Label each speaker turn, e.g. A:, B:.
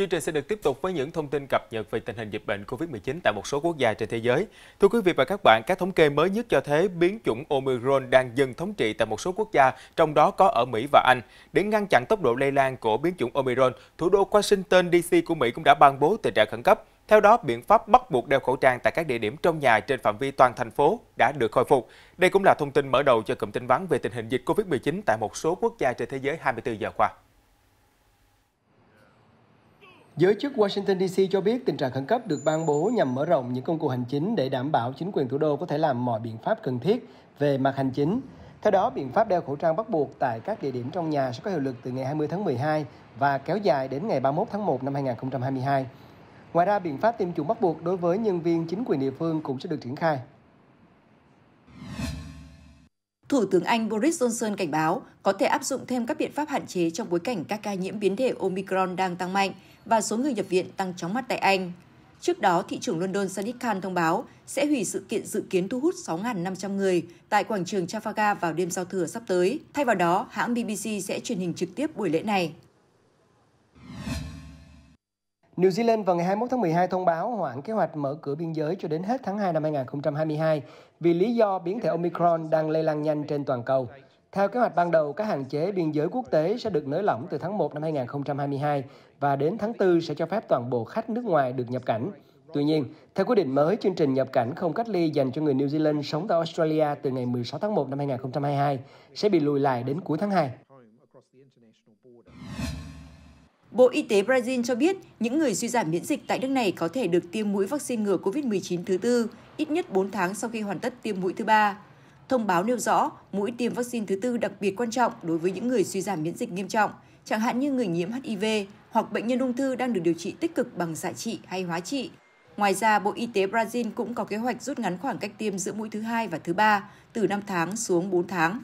A: Chương trình sẽ được tiếp tục với những thông tin cập nhật về tình hình dịch bệnh COVID-19 tại một số quốc gia trên thế giới. Thưa quý vị và các bạn, các thống kê mới nhất cho thấy biến chủng Omicron đang dần thống trị tại một số quốc gia, trong đó có ở Mỹ và Anh. Để ngăn chặn tốc độ lây lan của biến chủng Omicron, thủ đô Washington DC của Mỹ cũng đã ban bố tình trạng khẩn cấp. Theo đó, biện pháp bắt buộc đeo khẩu trang tại các địa điểm trong nhà trên phạm vi toàn thành phố đã được khôi phục. Đây cũng là thông tin mở đầu cho cụm tin vắn về tình hình dịch COVID-19 tại một số quốc gia trên thế giới 24 giờ qua.
B: Giới chức Washington DC cho biết tình trạng khẩn cấp được ban bố nhằm mở rộng những công cụ hành chính để đảm bảo chính quyền thủ đô có thể làm mọi biện pháp cần thiết về mặt hành chính. Theo đó, biện pháp đeo khẩu trang bắt buộc tại các địa điểm trong nhà sẽ có hiệu lực từ ngày 20 tháng 12 và kéo dài đến ngày 31 tháng 1 năm 2022. Ngoài ra, biện pháp tiêm chủng bắt buộc đối với nhân viên chính quyền địa phương cũng sẽ được triển khai. Thủ tướng Anh Boris Johnson
C: cảnh báo có thể áp dụng thêm các biện pháp hạn chế trong bối cảnh các ca nhiễm biến thể Omicron đang tăng mạnh và số người nhập viện tăng chóng mặt tại Anh. Trước đó, thị trưởng London Sadiq Khan thông báo sẽ hủy sự kiện dự kiến thu hút 6.500 người tại quảng trường Trafalgar vào đêm giao thừa sắp tới. Thay vào đó, hãng BBC sẽ truyền hình trực tiếp buổi lễ này.
B: New Zealand vào ngày 21 tháng 12 thông báo hoãn kế hoạch mở cửa biên giới cho đến hết tháng 2 năm 2022 vì lý do biến thể Omicron đang lây lan nhanh trên toàn cầu. Theo kế hoạch ban đầu, các hạn chế biên giới quốc tế sẽ được nới lỏng từ tháng 1 năm 2022 và đến tháng 4 sẽ cho phép toàn bộ khách nước ngoài được nhập cảnh. Tuy nhiên, theo quyết định mới, chương trình nhập cảnh không cách ly dành cho người New Zealand sống tại Australia từ ngày 16 tháng 1 năm 2022 sẽ bị lùi lại đến cuối tháng 2. Bộ Y tế Brazil
C: cho biết những người suy giảm miễn dịch tại nước này có thể được tiêm mũi vaccine ngừa COVID-19 thứ tư ít nhất 4 tháng sau khi hoàn tất tiêm mũi thứ ba. Thông báo nêu rõ mũi tiêm vaccine thứ tư đặc biệt quan trọng đối với những người suy giảm miễn dịch nghiêm trọng, chẳng hạn như người nhiễm HIV hoặc bệnh nhân ung thư đang được điều trị tích cực bằng xạ trị hay hóa trị. Ngoài ra, Bộ Y tế Brazil cũng có kế hoạch rút ngắn khoảng cách tiêm giữa mũi thứ hai và thứ ba từ 5 tháng xuống 4 tháng.